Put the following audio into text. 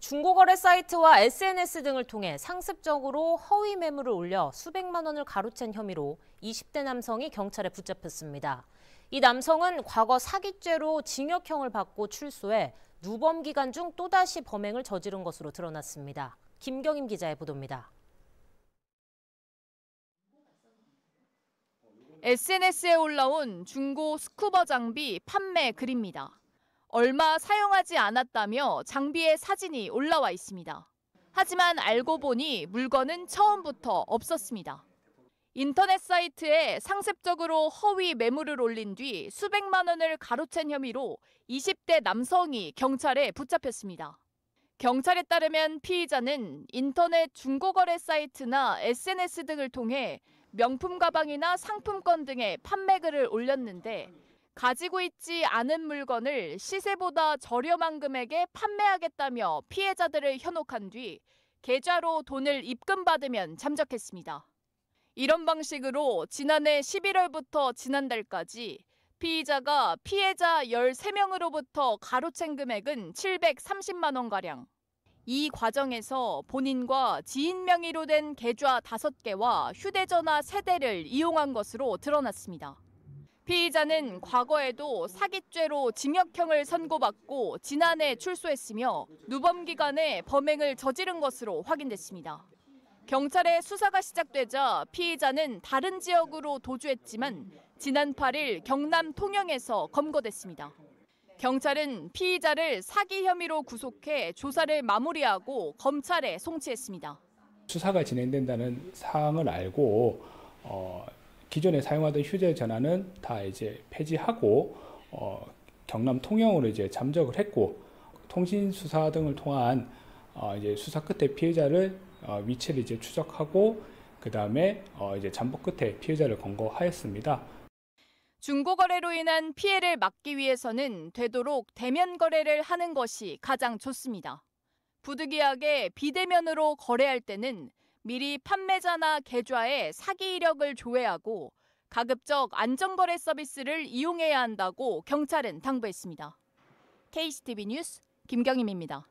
중고거래 사이트와 SNS 등을 통해 상습적으로 허위 매물을 올려 수백만 원을 가로챈 혐의로 20대 남성이 경찰에 붙잡혔습니다. 이 남성은 과거 사기죄로 징역형을 받고 출소해 누범 기간 중 또다시 범행을 저지른 것으로 드러났습니다. 김경임 기자의 보도입니다. SNS에 올라온 중고 스쿠버 장비 판매 글입니다. 얼마 사용하지 않았다며 장비의 사진이 올라와 있습니다. 하지만 알고 보니 물건은 처음부터 없었습니다. 인터넷 사이트에 상습적으로 허위 매물을 올린 뒤 수백만 원을 가로챈 혐의로 20대 남성이 경찰에 붙잡혔습니다. 경찰에 따르면 피의자는 인터넷 중고거래 사이트나 SNS 등을 통해 명품 가방이나 상품권 등의 판매글을 올렸는데 가지고 있지 않은 물건을 시세보다 저렴한 금액에 판매하겠다며 피해자들을 현혹한 뒤 계좌로 돈을 입금받으면 참작했습니다. 이런 방식으로 지난해 11월부터 지난달까지 피의자가 피해자 13명으로부터 가로챈 금액은 730만 원가량. 이 과정에서 본인과 지인 명의로 된 계좌 5개와 휴대전화 3대를 이용한 것으로 드러났습니다. 피의자는 과거에도 사기죄로 징역형을 선고받고 지난해 출소했으며 누범 기간에 범행을 저지른 것으로 확인됐습니다. 경찰의 수사가 시작되자 피의자는 다른 지역으로 도주했지만 지난 8일 경남 통영에서 검거됐습니다. 경찰은 피의자를 사기 혐의로 구속해 조사를 마무리하고 검찰에 송치했습니다. 수사가 진행된다는 사항을 알고 어... 기존에 사용하던 휴재 전화는다 이제 폐지하고 어, 경남 통영으로 이제 잠적을 했고 통신 수사 등을 통한 어, 이제 수사 끝에 피해자를 어, 위치를 이제 추적하고 그 다음에 어, 이제 잠복 끝에 피해자를 검거하였습니다. 중고거래로 인한 피해를 막기 위해서는 되도록 대면 거래를 하는 것이 가장 좋습니다. 부득이하게 비대면으로 거래할 때는 미리 판매자나 계좌에 사기 이력을 조회하고 가급적 안전거래 서비스를 이용해야 한다고 경찰은 당부했습니다. KCTV 뉴스 김경임입니다.